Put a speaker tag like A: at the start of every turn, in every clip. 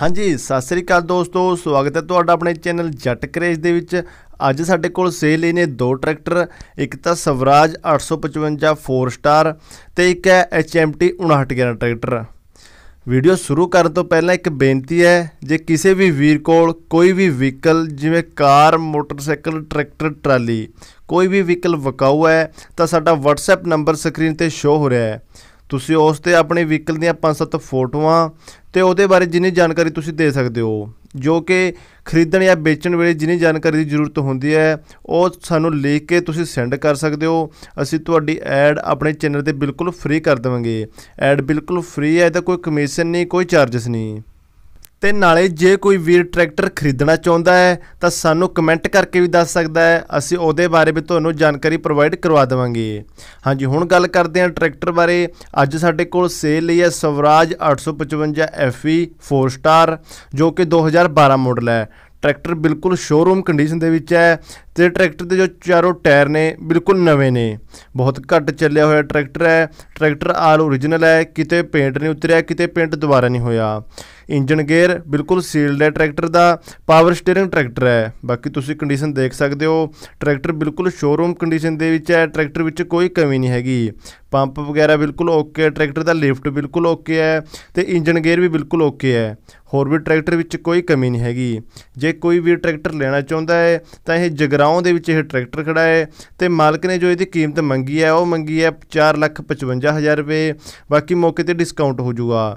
A: ਹਾਂਜੀ ਸਤਿ ਸ੍ਰੀ ਅਕਾਲ ਦੋਸਤੋ ਸਵਾਗਤ ਹੈ ਤੁਹਾਡਾ ਆਪਣੇ ਚੈਨਲ ਜੱਟ ਕਰੇਜ ਦੇ ਵਿੱਚ ਅੱਜ ਸਾਡੇ ਕੋਲ ਸੇਲ ਲਈ ਨੇ ਦੋ ਟਰੈਕਟਰ ਇੱਕ ਤਾਂ ਸਵਰਾਜ 855 4 ਸਟਾਰ ਤੇ ਇੱਕ ਹੈ HMT 5911 ਟਰੈਕਟਰ ਵੀਡੀਓ ਸ਼ੁਰੂ ਕਰਨ ਤੋਂ ਪਹਿਲਾਂ ਇੱਕ ਬੇਨਤੀ ਹੈ ਜੇ ਕਿਸੇ ਵੀ ਵੀਰ ਕੋਲ ਕੋਈ ਵੀ ਵਹੀਕਲ ਜਿਵੇਂ ਕਾਰ ਮੋਟਰਸਾਈਕਲ ਟਰੈਕਟਰ ਟਰਾਲੀ ਕੋਈ ਵੀ ਵਹੀਕਲ ਵਕਾਉ ਹੈ ਤਾਂ ਸਾਡਾ WhatsApp ਨੰਬਰ ਸਕਰੀਨ ਤੇ ਸ਼ੋ ਹੋ ਰਿਹਾ ਹੈ ਤੁਸੀਂ ਉਸ ਤੇ ਆਪਣੇ ਵਹੀਕਲ ਦੀਆਂ 5-7 ਫੋਟੋਆਂ ਤੇ ਉਹਦੇ ਬਾਰੇ ਜਿੰਨੀ ਜਾਣਕਾਰੀ ਤੁਸੀਂ ਦੇ ਸਕਦੇ ਹੋ ਜੋ ਕਿ ਖਰੀਦਣ ਜਾਂ ਵੇਚਣ ਵੇਲੇ ਜਿੰਨੀ ਜਾਣਕਾਰੀ ਦੀ ਜ਼ਰੂਰਤ ਹੁੰਦੀ ਹੈ ਉਹ ਸਾਨੂੰ ਲਿਖ ਕੇ ਤੁਸੀਂ ਸੈਂਡ ਕਰ ਸਕਦੇ ਹੋ ਅਸੀਂ ਤੁਹਾਡੀ ਐਡ ਆਪਣੇ ਚੈਨਲ ਤੇ ਬਿਲਕੁਲ ਫ੍ਰੀ ਕਰ ਦੇਵਾਂਗੇ ਐਡ ਬਿਲਕੁਲ ਫ੍ਰੀ ਹੈ ਤਾਂ ਕੋਈ ਕਮਿਸ਼ਨ ਨਹੀਂ ਕੋਈ ਚਾਰजेस ਨਹੀਂ ਤੇ ਨਾਲੇ ਜੇ ਕੋਈ ਵੀਰ ਟਰੈਕਟਰ ਖਰੀਦਣਾ ਚਾਹੁੰਦਾ ਹੈ ਤਾਂ ਸਾਨੂੰ ਕਮੈਂਟ ਕਰਕੇ ਵੀ ਦੱਸ ਸਕਦਾ ਹੈ ਅਸੀਂ ਉਹਦੇ ਬਾਰੇ ਵੀ ਤੁਹਾਨੂੰ ਜਾਣਕਾਰੀ ਪ੍ਰੋਵਾਈਡ ਕਰਵਾ ਦੇਵਾਂਗੇ ਹਾਂਜੀ ਹੁਣ ਗੱਲ ਕਰਦੇ ਹਾਂ ਟਰੈਕਟਰ ਬਾਰੇ ਅੱਜ ਸਾਡੇ ਕੋਲ ਸੇਲ ਲਈ ਹੈ ਸਵਰਾਜ 855 FE 4 ਸਟਾਰ ਜੋ ਕਿ 2012 ਮਾਡਲ ਹੈ ਟਰੈਕਟਰ ਬਿਲਕੁਲ ਸ਼ੋਰੂਮ ਕੰਡੀਸ਼ਨ ਦੇ ਵਿੱਚ ਹੈ ਤੇ ਟਰੈਕਟਰ ਦੇ ਜੋ ਚਾਰੋਂ ਟਾਇਰ ਨੇ ਬਿਲਕੁਲ ਨਵੇਂ ਨੇ ਬਹੁਤ ਘੱਟ ਚੱਲਿਆ ਹੋਇਆ ਟਰੈਕਟਰ ਹੈ ਟਰੈਕਟਰ ਆਲ オリジナル ਹੈ ਕਿਤੇ ਪੇਂਟ ਨਹੀਂ ਉਤਰਿਆ ਕਿਤੇ ਪੇਂਟ ਦੁਬਾਰਾ ਨਹੀਂ ਹੋਇਆ ਇੰਜਨ ਗੇਅਰ ਬਿਲਕੁਲ ਸੀਲਡ ਹੈ ਟਰੈਕਟਰ ਦਾ ਪਾਵਰ ਸਟੀering ਟਰੈਕਟਰ ਹੈ ਬਾਕੀ ਤੁਸੀਂ ਕੰਡੀਸ਼ਨ ਦੇਖ ਸਕਦੇ ਹੋ ਟਰੈਕਟਰ ਬਿਲਕੁਲ ਸ਼ੋਰੂਮ ਕੰਡੀਸ਼ਨ ਦੇ ਵਿੱਚ ਹੈ ਟਰੈਕਟਰ ਵਿੱਚ ਕੋਈ ਕਮੀ ਨਹੀਂ ਹੈਗੀ ਪੰਪ ਵਗੈਰਾ ਬਿਲਕੁਲ ਓਕੇ ਟਰੈਕਟਰ ਦਾ ਲਿਫਟ ਬਿਲਕੁਲ ਓਕੇ ਹੈ ਤੇ ਇੰਜਨ ਗੇਅਰ ਵੀ ਬਿਲਕੁਲ ਓਕੇ ਹੈ ਹੋਰ ਵੀ ਟਰੈਕਟਰ ਵਿੱਚ ਕੋਈ ਕਮੀ ਨਹੀਂ ਹੈਗੀ ਜੇ ਕੋਈ ਵੀ ਟਰੈਕਟਰ ਲੈਣਾ ਚਾਹੁੰਦਾ ਹੈ ਤਾਂ ਇਹ ਜਗਰਾ ਗਰਾਊਂਡ ਦੇ ਵਿੱਚ ਇਹ ਟਰੈਕਟਰ ਖੜਾ ਹੈ ਤੇ ਮਾਲਕ ਨੇ ਜੋ ਇਹਦੀ ਕੀਮਤ ਮੰਗੀ ਹੈ ਉਹ ਮੰਗੀ ਹੈ 455000 ਰੁਪਏ ਬਾਕੀ ਮੌਕੇ ਤੇ ਡਿਸਕਾਊਂਟ ਹੋ ਜਾਊਗਾ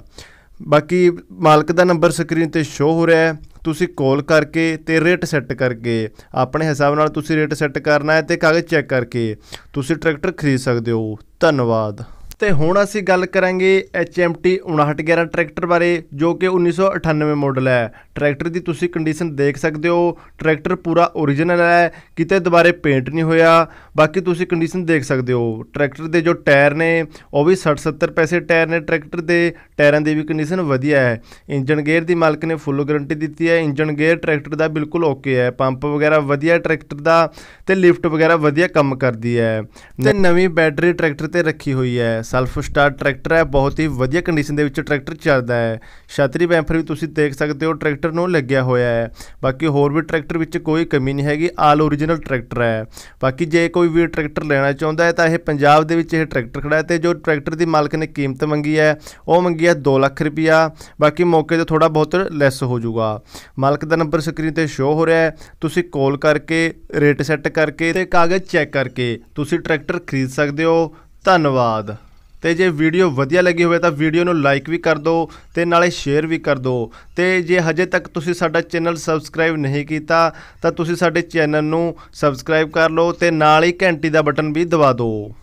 A: ਬਾਕੀ ਮਾਲਕ ਦਾ ਨੰਬਰ ਸਕਰੀਨ ਤੇ ਸ਼ੋ ਹੋ ਰਿਹਾ ਹੈ ਤੁਸੀਂ ਕਾਲ ਕਰਕੇ ਤੇ ਰੇਟ ਸੈੱਟ ਕਰਕੇ ਆਪਣੇ ਹਿਸਾਬ ਨਾਲ ਤੁਸੀਂ ਰੇਟ ਸੈੱਟ ਕਰਨਾ ਹੈ ਤੇ ਕਾਗਜ਼ ਚੈੱਕ ਕਰਕੇ ਤੁਸੀਂ ਟਰੈਕਟਰ ਖਰੀਦ ਸਕਦੇ ਹੋ ਧੰਨਵਾਦ ਤੇ ਹੁਣ ਅਸੀਂ ਗੱਲ ਕਰਾਂਗੇ HMT 5911 ਟਰੈਕਟਰ ਬਾਰੇ ਜੋ ਕਿ 1998 ਮਾਡਲ ਹੈ ਟਰੈਕਟਰ ਦੀ ਤੁਸੀਂ ਕੰਡੀਸ਼ਨ ਦੇਖ ਸਕਦੇ ਹੋ ਟਰੈਕਟਰ ਪੂਰਾ origignal ਹੈ ਕਿਤੇ ਦੁਬਾਰੇ ਪੇਂਟ ਨਹੀਂ ਹੋਇਆ ਬਾਕੀ ਤੁਸੀਂ ਕੰਡੀਸ਼ਨ ਦੇਖ ਸਕਦੇ ਹੋ ਟਰੈਕਟਰ ਦੇ ਜੋ ਟਾਇਰ ਨੇ ਉਹ ਵੀ 60 70 ਪੈਸੇ ਟਾਇਰ ਨੇ ਟਰੈਕਟਰ ਦੇ ਟਾਇਰਾਂ ਦੀ ਵੀ ਕੰਡੀਸ਼ਨ ਵਧੀਆ ਹੈ ਇੰਜਨ ਗੇਅਰ ਦੀ ਮਾਲਕ ਨੇ ਫੁੱਲ ਗਾਰੰਟੀ ਦਿੱਤੀ ਹੈ ਇੰਜਨ ਗੇਅਰ ਟਰੈਕਟਰ ਦਾ ਬਿਲਕੁਲ ਓਕੇ ਹੈ ਪੰਪ ਵਗੈਰਾ ਵਧੀਆ ਟਰੈਕਟਰ ਦਾ ਤੇ ਲਿਫਟ ਵਗੈਰਾ ਵਧੀਆ ਕੰਮ ਕਰਦੀ ਹੈ ਤੇ ਨਵੀਂ ਬੈਟਰੀ ਟਰੈਕਟਰ ਤੇ ਰੱਖੀ ਹੋਈ ਹੈ ਸੈਲਫ ਸਟਾਰਟ ਟਰੈਕਟਰ ਹੈ ਬਹੁਤ ਹੀ ਵਧੀਆ ਕੰਡੀਸ਼ਨ ਦੇ ਵਿੱਚ ਟਰੈਕਟਰ ਚੱਲਦਾ ਹੈ ਛਤਰੀ ਬੈਂਫਰ ਵੀ ਤੁਸੀਂ ਦੇਖ ਸਕਦੇ ਹੋ ਟਰੈਕਟਰ ਟਰੈਕਟਰ ਨੂੰ ਲੱਗਿਆ ਹੋਇਆ ਹੈ ਬਾਕੀ ਹੋਰ ਵੀ ਟਰੈਕਟਰ ਵਿੱਚ ਕੋਈ ਕਮੀ ਨਹੀਂ ਹੈਗੀ ਆਲ origignal ਟਰੈਕਟਰ ਹੈ ਬਾਕੀ ਜੇ ਕੋਈ ਵੀ ਟਰੈਕਟਰ ਲੈਣਾ ਚਾਹੁੰਦਾ ਹੈ ਤਾਂ ਇਹ ਪੰਜਾਬ ਦੇ ਵਿੱਚ ਇਹ ਟਰੈਕਟਰ ਖੜਾ ਹੈ ਤੇ ਜੋ ਟਰੈਕਟਰ ਦੀ ਮਾਲਕ ਨੇ ਕੀਮਤ ਮੰਗੀ ਹੈ ਉਹ ਮੰਗੀ ਹੈ 2 ਲੱਖ ਰੁਪਇਆ ਬਾਕੀ ਮੌਕੇ ਤੇ ਥੋੜਾ ਬਹੁਤ ਲੈਸ ਹੋ ਜਾਊਗਾ ਮਾਲਕ ਦਾ ਨੰਬਰ ਸਕਰੀਨ ਤੇ ਸ਼ੋ ਹੋ ਰਿਹਾ ਹੈ ਤੁਸੀਂ ਕਾਲ ਕਰਕੇ ਰੇਟ ਸੈੱਟ ਕਰਕੇ ਤੇ ਕਾਗਜ਼ ਚੈੱਕ ਕਰਕੇ ਤੁਸੀਂ ਟਰੈਕਟਰ ਖਰੀਦ ਸਕਦੇ ਹੋ ਧੰਨਵਾਦ ਤੇ ਜੇ ਵੀਡੀਓ ਵਧੀਆ ਲੱਗੀ ਹੋਵੇ ਤਾਂ ਵੀਡੀਓ ਨੂੰ ਲਾਈਕ ਵੀ ਕਰ ਦਿਓ ਤੇ ਨਾਲੇ ਸ਼ੇਅਰ ਵੀ ਕਰ ਦਿਓ ਤੇ ਜੇ ਹਜੇ ਤੱਕ ਤੁਸੀਂ ਸਾਡਾ ਚੈਨਲ ਸਬਸਕ੍ਰਾਈਬ ਨਹੀਂ ਕੀਤਾ ਤਾਂ ਤੁਸੀਂ ਸਾਡੇ ਚੈਨਲ ਨੂੰ ਸਬਸਕ੍ਰਾਈਬ ਕਰ ਲਓ ਤੇ ਨਾਲ ਹੀ ਘੰਟੀ ਦਾ ਬਟਨ ਵੀ ਦਬਾ ਦਿਓ